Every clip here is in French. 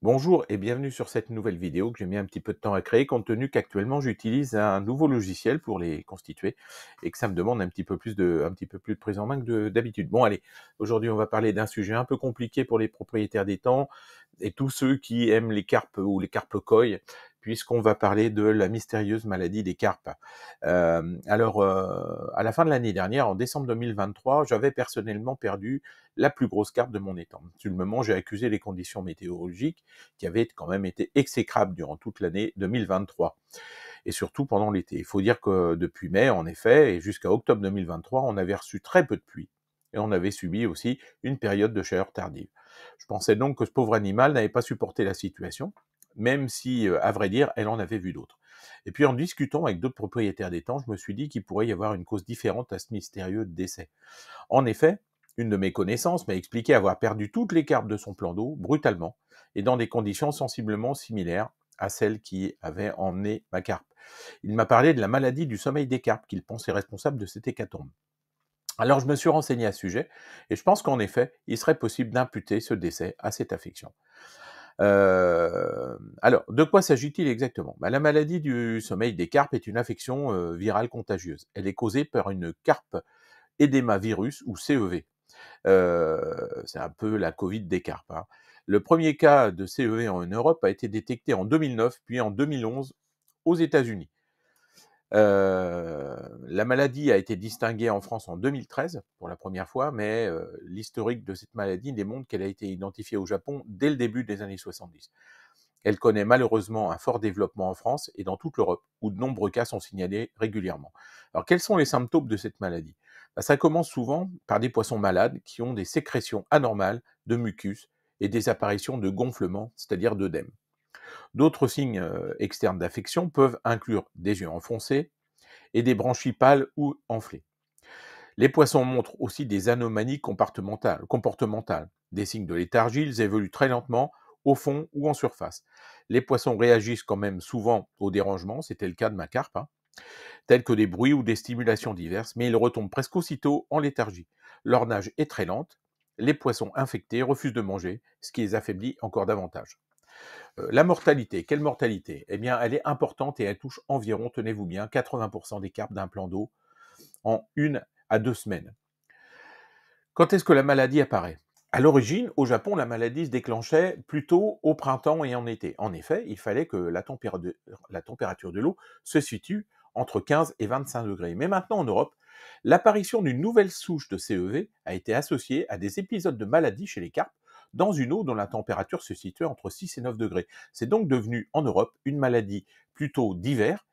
Bonjour et bienvenue sur cette nouvelle vidéo que j'ai mis un petit peu de temps à créer compte tenu qu'actuellement j'utilise un nouveau logiciel pour les constituer et que ça me demande un petit peu plus de, un petit peu plus de prise en main que d'habitude. Bon allez, aujourd'hui on va parler d'un sujet un peu compliqué pour les propriétaires des temps et tous ceux qui aiment les carpes ou les carpes koi puisqu'on va parler de la mystérieuse maladie des carpes. Euh, alors, euh, à la fin de l'année dernière, en décembre 2023, j'avais personnellement perdu la plus grosse carpe de mon étang. Sur le moment, j'ai accusé les conditions météorologiques qui avaient quand même été exécrables durant toute l'année 2023 et surtout pendant l'été. Il faut dire que depuis mai, en effet, et jusqu'à octobre 2023, on avait reçu très peu de pluie et on avait subi aussi une période de chaleur tardive. Je pensais donc que ce pauvre animal n'avait pas supporté la situation, même si, à vrai dire, elle en avait vu d'autres. Et puis en discutant avec d'autres propriétaires d'étangs, je me suis dit qu'il pourrait y avoir une cause différente à ce mystérieux décès. En effet, une de mes connaissances m'a expliqué avoir perdu toutes les carpes de son plan d'eau brutalement et dans des conditions sensiblement similaires à celles qui avaient emmené ma carpe. Il m'a parlé de la maladie du sommeil des carpes qu'il pensait responsable de cette hécatombe. Alors je me suis renseigné à ce sujet et je pense qu'en effet, il serait possible d'imputer ce décès à cette affection. Euh, alors, de quoi s'agit-il exactement bah, La maladie du sommeil des carpes est une infection euh, virale contagieuse. Elle est causée par une carpe virus ou CEV. Euh, c'est un peu la Covid des carpes. Hein. Le premier cas de CEV en Europe a été détecté en 2009, puis en 2011 aux États-Unis. Euh, la maladie a été distinguée en France en 2013 pour la première fois, mais euh, l'historique de cette maladie démontre qu'elle a été identifiée au Japon dès le début des années 70. Elle connaît malheureusement un fort développement en France et dans toute l'Europe, où de nombreux cas sont signalés régulièrement. Alors quels sont les symptômes de cette maladie bah, Ça commence souvent par des poissons malades qui ont des sécrétions anormales de mucus et des apparitions de gonflement, c'est-à-dire d'œdème. D'autres signes euh, externes d'affection peuvent inclure des yeux enfoncés, et des branchies pâles ou enflées. Les poissons montrent aussi des anomalies comportementales, comportementales, des signes de léthargie, ils évoluent très lentement au fond ou en surface. Les poissons réagissent quand même souvent aux dérangements, c'était le cas de ma carpe, hein, tels que des bruits ou des stimulations diverses, mais ils retombent presque aussitôt en léthargie. Leur nage est très lente, les poissons infectés refusent de manger, ce qui les affaiblit encore davantage. Euh, la mortalité, quelle mortalité Eh bien, elle est importante et elle touche environ, tenez-vous bien, 80% des carpes d'un plan d'eau en une à deux semaines. Quand est-ce que la maladie apparaît À l'origine, au Japon, la maladie se déclenchait plutôt au printemps et en été. En effet, il fallait que la température de l'eau se situe entre 15 et 25 degrés. Mais maintenant, en Europe, L'apparition d'une nouvelle souche de CEV a été associée à des épisodes de maladie chez les carpes dans une eau dont la température se situait entre 6 et 9 degrés. C'est donc devenu en Europe une maladie plutôt d'hiver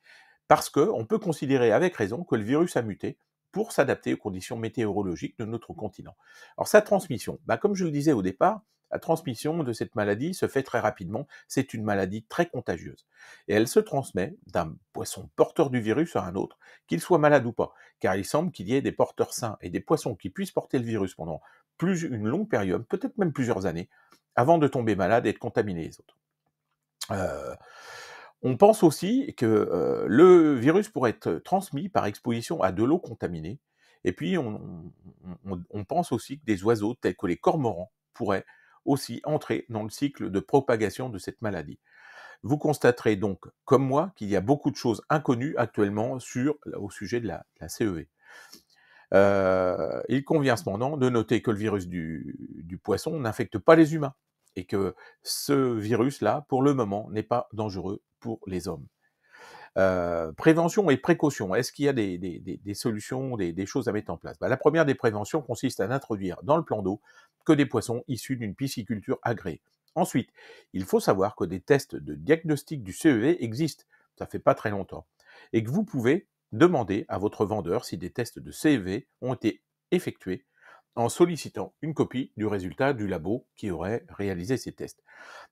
parce qu'on peut considérer avec raison que le virus a muté pour s'adapter aux conditions météorologiques de notre continent. Alors sa transmission, bah, comme je le disais au départ, la transmission de cette maladie se fait très rapidement. C'est une maladie très contagieuse. Et elle se transmet d'un poisson porteur du virus à un autre, qu'il soit malade ou pas, car il semble qu'il y ait des porteurs sains et des poissons qui puissent porter le virus pendant plus une longue période, peut-être même plusieurs années, avant de tomber malade et de contaminer les autres. Euh, on pense aussi que euh, le virus pourrait être transmis par exposition à de l'eau contaminée. Et puis, on, on pense aussi que des oiseaux tels que les cormorans pourraient aussi entrer dans le cycle de propagation de cette maladie. Vous constaterez donc, comme moi, qu'il y a beaucoup de choses inconnues actuellement au sujet de la, CEV. E. Euh, il convient cependant de noter que le virus du, poisson n'infecte pas les humains et que ce virus-là, pour le moment, n'est pas dangereux pour les hommes. Euh, prévention et précaution. Est-ce qu'il y a des, solutions, des, choses à mettre en place bah, La première des préventions consiste à introduire dans le plan d'eau que des poissons issus d'une pisciculture agréée. Ensuite, il faut savoir que des tests de diagnostic du CEV existent, ça fait pas très longtemps, et que vous pouvez demander à votre vendeur si des tests de CEV ont été effectués en sollicitant une copie du résultat du labo qui aurait réalisé ces tests.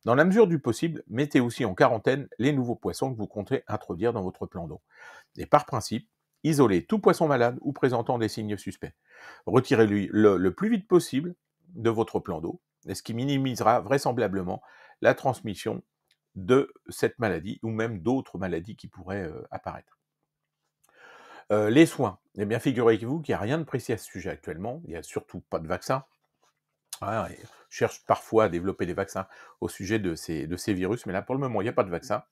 Dans la mesure du possible, mettez aussi en quarantaine les nouveaux poissons que vous comptez introduire dans votre plan d'eau. Et par principe, isolez tout poisson malade ou présentant des signes suspects. Retirez-lui le, le plus vite possible de votre plan d'eau, ce qui minimisera vraisemblablement la transmission de cette maladie ou même d'autres maladies qui pourraient euh, apparaître. Euh, les soins. Eh bien, figurez-vous qu'il n'y a rien de précis à ce sujet actuellement. Il n'y a surtout pas de vaccin. on hein, cherche parfois à développer des vaccins au sujet de ces, de ces virus, mais là, pour le moment, il n'y a pas de vaccin.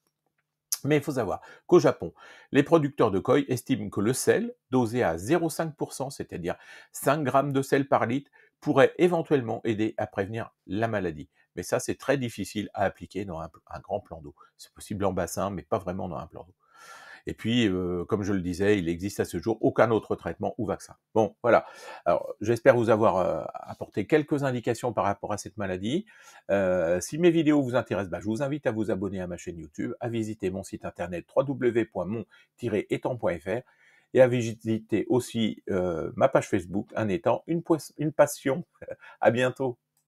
Mais il faut savoir qu'au Japon, les producteurs de koi estiment que le sel, dosé à 0,5%, c'est-à-dire 5 grammes de sel par litre, pourrait éventuellement aider à prévenir la maladie. Mais ça, c'est très difficile à appliquer dans un, grand plan d'eau. C'est possible en bassin, mais pas vraiment dans un plan d'eau. Et puis, euh, comme je le disais, il n'existe à ce jour aucun autre traitement ou vaccin. Bon, voilà. Alors, j'espère vous avoir euh, apporté quelques indications par rapport à cette maladie. Euh, si mes vidéos vous intéressent, bah, je vous invite à vous abonner à ma chaîne YouTube, à visiter mon site internet www.mon-étang.fr et à visiter aussi euh, ma page Facebook, en étant une, une passion. à bientôt.